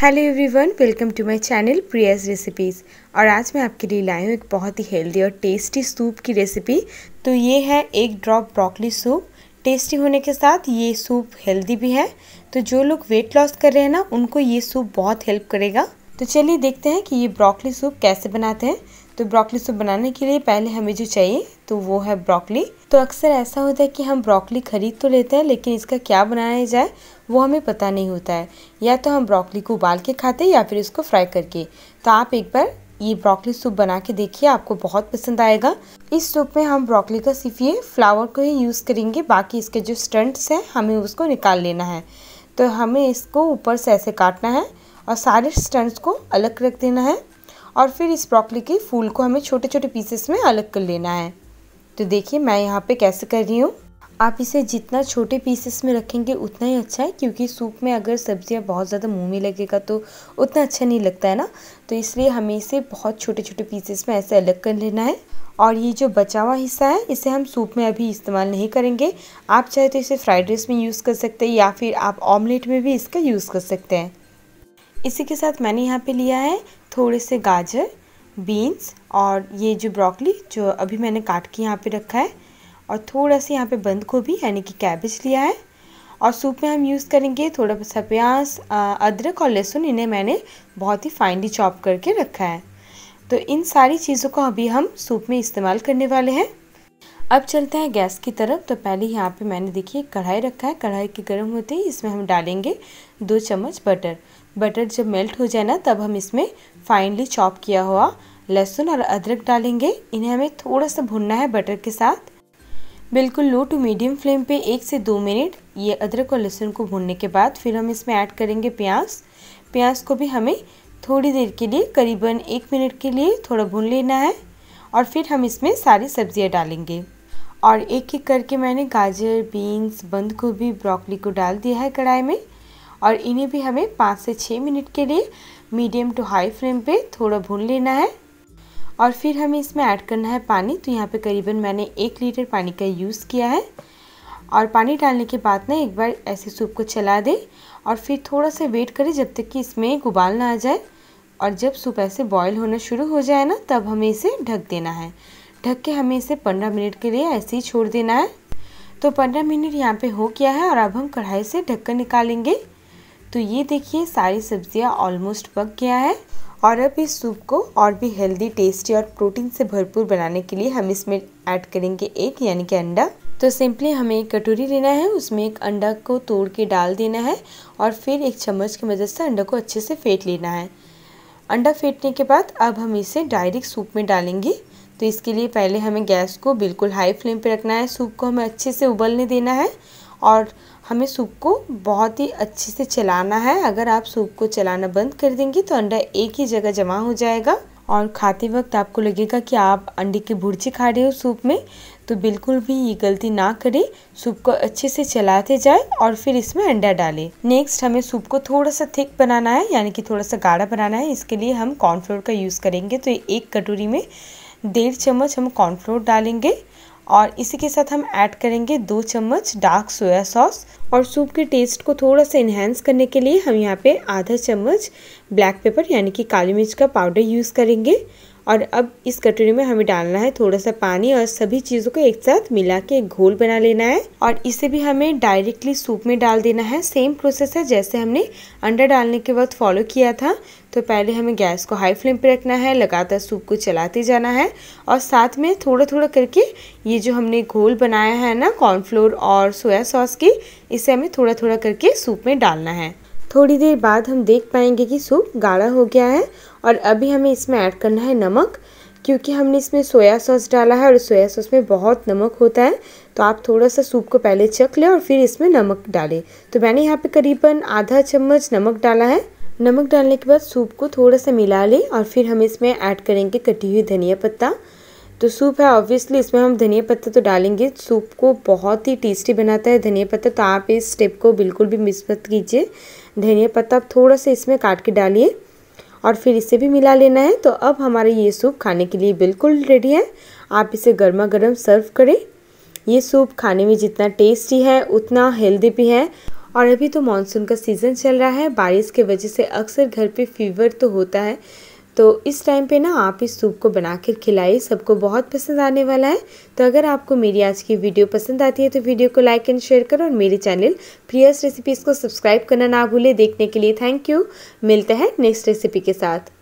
hello everyone welcome to my channel Priya's recipes और आज मैं आपके लिए लाई हूँ एक बहुत ही हेल्दी और टेस्टी सूप की रेसिपी तो ये है एक ड्रॉप ब्रोकली सूप टेस्टी होने के साथ ये सूप हेल्दी भी है तो जो लोग वेट लॉस कर रहे हैं ना उनको ये सूप बहुत हेल्प करेगा तो चलिए देखते हैं कि ये ब्रॉकली सूप कैसे बनाते हैं तो ब्रोकली सूप बनाने के लिए पहले हमें जो चाहिए तो वो है ब्रोकली तो अक्सर ऐसा होता है कि हम ब्रोकली खरीद तो लेते हैं लेकिन इसका क्या बनाया जाए वो हमें पता नहीं होता है या तो हम ब्रोकली को उबाल के खाते हैं या फिर इसको फ्राई करके तो आप एक बार ये ब्रोकली सूप बना के देखिए आपको बहुत पसंद आएगा इस सूप में हम ब्रोकली का सिर्फ ये फ्लावर को ही यूज़ करेंगे बाकी इसके जो स्टंट्स हैं हमें उसको निकाल लेना है तो हमें इसको ऊपर से ऐसे काटना है और सारे स्टंट्स को अलग रख देना है और फिर इस ब्रोकली के फूल को हमें छोटे छोटे पीसेस में अलग कर लेना है तो देखिए मैं यहाँ पे कैसे कर रही हूँ आप इसे जितना छोटे पीसेस में रखेंगे उतना ही अच्छा है क्योंकि सूप में अगर सब्जियाँ बहुत ज़्यादा मुँह में लगेगा तो उतना अच्छा नहीं लगता है ना तो इसलिए हमें इसे बहुत छोटे छोटे पीसेस में ऐसे अलग कर लेना है और ये जो बचा हुआ हिस्सा है इसे हम सूप में अभी इस्तेमाल नहीं करेंगे आप चाहे तो इसे फ्राइड राइस में यूज़ कर सकते हैं या फिर आप ऑमलेट में भी इसका यूज़ कर सकते हैं इसी के साथ मैंने यहाँ पे लिया है थोड़े से गाजर बीन्स और ये जो ब्रोकली जो अभी मैंने काट के यहाँ पे रखा है और थोड़ा सा यहाँ पे बंद गोभी यानी कि कैबेज लिया है और सूप में हम यूज़ करेंगे थोड़ा सा प्याज अदरक और लहसुन इन्हें मैंने बहुत ही फाइनली चॉप करके रखा है तो इन सारी चीज़ों को अभी हम सूप में इस्तेमाल करने वाले हैं अब चलते हैं गैस की तरफ तो पहले यहाँ पे मैंने देखिए कढ़ाई रखा है कढ़ाई के गर्म होते ही इसमें हम डालेंगे दो चम्मच बटर बटर जब मेल्ट हो जाए ना तब हम इसमें फाइनली चॉप किया हुआ लहसुन और अदरक डालेंगे इन्हें हमें थोड़ा सा भुनना है बटर के साथ बिल्कुल लो टू मीडियम फ्लेम पे एक से दो मिनट ये अदरक और लहसुन को भूनने के बाद फिर हम इसमें ऐड करेंगे प्याज प्याज को भी हमें थोड़ी देर के लिए करीबन एक मिनट के लिए थोड़ा भून लेना है और फिर हम इसमें सारी सब्जियां डालेंगे और एक एक करके मैंने गाजर बीन्स बंद गोभी ब्रॉकली को डाल दिया है कढ़ाई में और इन्हें भी हमें पाँच से छः मिनट के लिए मीडियम टू हाई फ्लेम पे थोड़ा भून लेना है और फिर हमें इसमें ऐड करना है पानी तो यहाँ पे करीबन मैंने एक लीटर पानी का यूज़ किया है और पानी डालने के बाद ना एक बार ऐसे सूप को चला दें और फिर थोड़ा सा वेट करें जब तक कि इसमें उबाल ना आ जाए और जब सूप ऐसे बॉयल होना शुरू हो जाए ना तब हमें इसे ढक देना है ढक के हमें इसे पंद्रह मिनट के लिए ऐसे ही छोड़ देना है तो पंद्रह मिनट यहाँ पे हो गया है और अब हम कढ़ाई से ढक्कन निकालेंगे तो ये देखिए सारी सब्जियाँ ऑलमोस्ट पक गया है और अब इस सूप को और भी हेल्दी टेस्टी और प्रोटीन से भरपूर बनाने के लिए हम इसमें ऐड करेंगे एक यानी कि अंडा तो सिंपली हमें एक कटोरी लेना है उसमें एक अंडा को तोड़ के डाल देना है और फिर एक चम्मच की मदद से अंडा को अच्छे से फेंट लेना है अंडा फेंटने के बाद अब हम इसे डायरेक्ट सूप में डालेंगे तो इसके लिए पहले हमें गैस को बिल्कुल हाई फ्लेम पर रखना है सूप को हमें अच्छे से उबलने देना है और हमें सूप को बहुत ही अच्छे से चलाना है अगर आप सूप को चलाना बंद कर देंगे तो अंडा एक ही जगह जमा हो जाएगा और खाते वक्त आपको लगेगा कि आप अंडे की भुर्जी खा रहे हो सूप में तो बिल्कुल भी ये गलती ना करें सूप को अच्छे से चलाते जाए और फिर इसमें अंडा डालें नेक्स्ट हमें सूप को थोड़ा सा थिक बनाना है यानी कि थोड़ा सा गाढ़ा बनाना है इसके लिए हम कॉर्नफ्लोर का यूज़ करेंगे तो एक कटोरी में डेढ़ चम्मच हम कॉर्नफ्लोर डालेंगे और इसी के साथ हम ऐड करेंगे दो चम्मच डार्क सोया सॉस और सूप के टेस्ट को थोड़ा सा इन्हेंस करने के लिए हम यहाँ पे आधा चम्मच ब्लैक पेपर यानी कि काली मिर्च का पाउडर यूज़ करेंगे और अब इस कटोरी में हमें डालना है थोड़ा सा पानी और सभी चीज़ों को एक साथ मिला के एक घोल बना लेना है और इसे भी हमें डायरेक्टली सूप में डाल देना है सेम प्रोसेस है जैसे हमने अंडा डालने के वक्त फॉलो किया था तो पहले हमें गैस को हाई फ्लेम पर रखना है लगातार सूप को चलाते जाना है और साथ में थोड़ा थोड़ा करके ये जो हमने घोल बनाया है ना कॉर्नफ्लोर और सोया सॉस की इसे हमें थोड़ा थोड़ा करके सूप में डालना है थोड़ी देर बाद हम देख पाएंगे कि सूप गाढ़ा हो गया है और अभी हमें इसमें ऐड करना है नमक क्योंकि हमने इसमें सोया सॉस डाला है और सोया सॉस में बहुत नमक होता है तो आप थोड़ा सा सूप को पहले चख लें और फिर इसमें नमक डालें तो मैंने यहाँ पे करीबन आधा चम्मच नमक डाला है नमक डालने के बाद सूप को थोड़ा सा मिला लें और फिर हम इसमें ऐड करेंगे कटी हुई धनिया पत्ता तो सूप है ऑब्वियसली इसमें हम धनिया पत्ता तो डालेंगे सूप को बहुत ही टेस्टी बनाता है धनिया पत्ता तो आप इस स्टेप को बिल्कुल भी मिस मत कीजिए धनिया पत्ता आप थोड़ा सा इसमें काट के डालिए और फिर इसे भी मिला लेना है तो अब हमारा ये सूप खाने के लिए बिल्कुल रेडी है आप इसे गर्मा गर्म सर्व करें ये सूप खाने में जितना टेस्टी है उतना हेल्दी भी है और अभी तो मानसून का सीज़न चल रहा है बारिश के वजह से अक्सर घर पे फीवर तो होता है तो इस टाइम पे ना आप इस सूप को बना कर खिलाइए सबको बहुत पसंद आने वाला है तो अगर आपको मेरी आज की वीडियो पसंद आती है तो वीडियो को लाइक एंड शेयर करो और मेरे चैनल प्रियस रेसिपीज़ को सब्सक्राइब करना ना भूलें देखने के लिए थैंक यू मिलते हैं नेक्स्ट रेसिपी के साथ